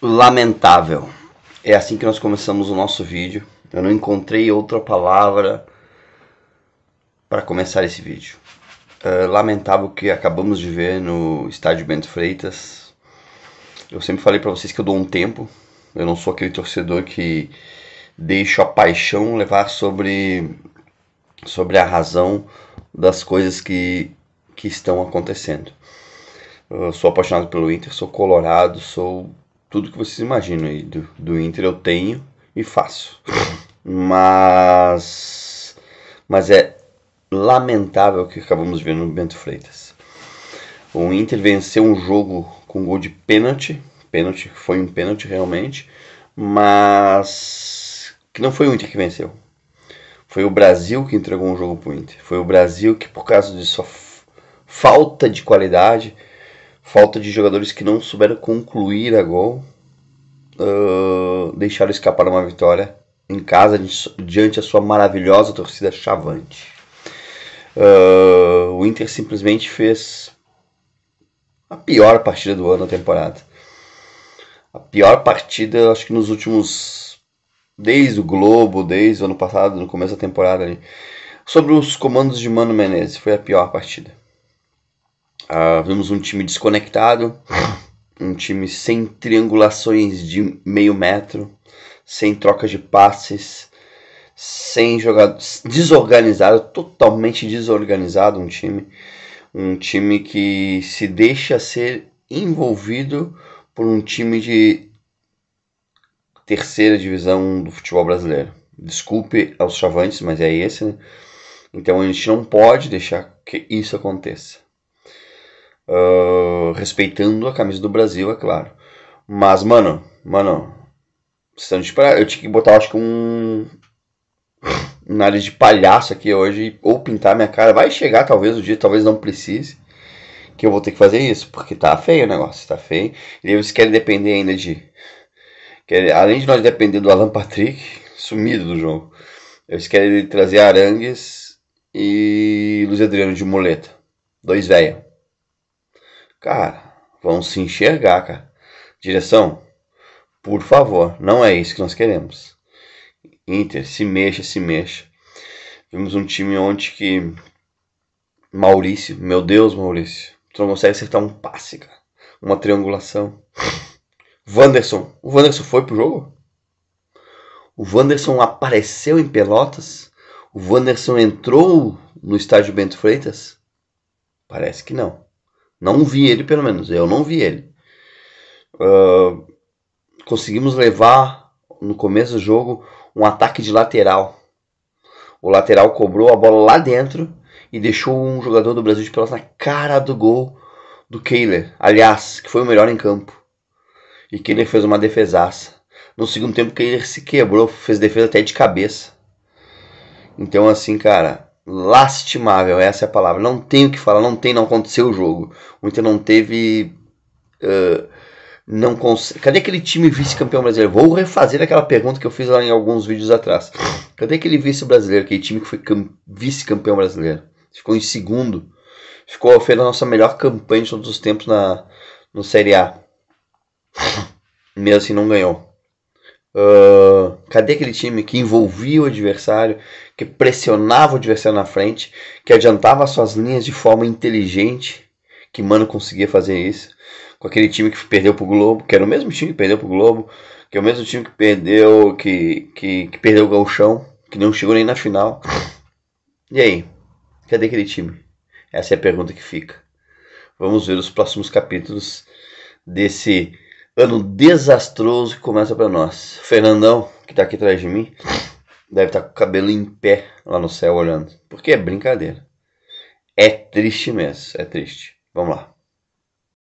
lamentável. É assim que nós começamos o nosso vídeo. Eu não encontrei outra palavra para começar esse vídeo. É lamentável que acabamos de ver no estádio Bento Freitas. Eu sempre falei para vocês que eu dou um tempo. Eu não sou aquele torcedor que deixa a paixão levar sobre sobre a razão das coisas que, que estão acontecendo. Eu sou apaixonado pelo Inter, sou colorado, sou tudo que vocês imaginam aí do, do Inter eu tenho e faço. Mas, mas é lamentável o que acabamos vendo no Bento Freitas. O Inter venceu um jogo com gol de pênalti, pênalti foi um pênalti realmente, mas que não foi o Inter que venceu. Foi o Brasil que entregou um jogo pro Inter. Foi o Brasil que por causa de sua falta de qualidade, falta de jogadores que não souberam concluir a gol, uh, deixaram escapar uma vitória em casa diante a sua maravilhosa torcida chavante. Uh, o Inter simplesmente fez a pior partida do ano da temporada. A pior partida, acho que nos últimos. Desde o Globo, desde o ano passado, no começo da temporada. Ali. Sobre os comandos de Mano Menezes, foi a pior partida. Uh, vimos um time desconectado, um time sem triangulações de meio metro, sem troca de passes, sem jogadores, desorganizado, totalmente desorganizado um time, um time que se deixa ser envolvido por um time de terceira divisão do futebol brasileiro. Desculpe aos chavantes, mas é esse, né? Então a gente não pode deixar que isso aconteça. Uh, respeitando a camisa do Brasil, é claro. Mas, mano, mano, pra, eu tinha que botar, acho que um, nariz de palhaço aqui hoje, ou pintar minha cara. Vai chegar talvez o um dia, talvez não precise, que eu vou ter que fazer isso, porque tá feio o negócio, tá feio. E eles querem depender ainda de. Querem, além de nós depender do Alan Patrick, sumido do jogo, eles querem trazer Arangues e Luiz Adriano de muleta. Dois velhos Cara, vão se enxergar, cara. Direção, por favor, não é isso que nós queremos. Inter, se mexa, se mexa. Vimos um time ontem que. Maurício, meu Deus, Maurício. Tu não consegue acertar um passe, cara. Uma triangulação. Wanderson. O Wanderson foi pro jogo? O Wanderson apareceu em Pelotas? O Wanderson entrou no estádio Bento Freitas? Parece que não. Não vi ele, pelo menos. Eu não vi ele. Uh, conseguimos levar no começo do jogo um ataque de lateral. O lateral cobrou a bola lá dentro e deixou um jogador do Brasil de Pelotas na cara do gol do Kehler. Aliás, que foi o melhor em campo. E Kehler fez uma defesaça. No segundo tempo, Kehler se quebrou, fez defesa até de cabeça. Então, assim, cara, lastimável, essa é a palavra. Não tem o que falar, não tem, não aconteceu o jogo. O Inter não teve. Uh, não consegue. Cadê aquele time vice-campeão brasileiro? Vou refazer aquela pergunta que eu fiz lá em alguns vídeos atrás. Cadê aquele vice brasileiro, aquele time que foi vice-campeão brasileiro? Ficou em segundo. Ficou, fez a nossa melhor campanha de todos os tempos na no Série A. Mesmo assim, não ganhou. Uh, cadê aquele time que envolvia o adversário, que pressionava o adversário na frente, que adiantava suas linhas de forma inteligente? Que Mano conseguia fazer isso. Com aquele time que perdeu pro Globo, que era o mesmo time que perdeu pro Globo, que é o mesmo time que perdeu, que, que, que perdeu o Galchão, que não chegou nem na final. E aí? Cadê aquele time? Essa é a pergunta que fica. Vamos ver os próximos capítulos desse ano desastroso que começa para nós. O Fernandão, que tá aqui atrás de mim, deve estar tá com o cabelo em pé lá no céu olhando. Porque é brincadeira. É triste mesmo, é triste. Vamos lá.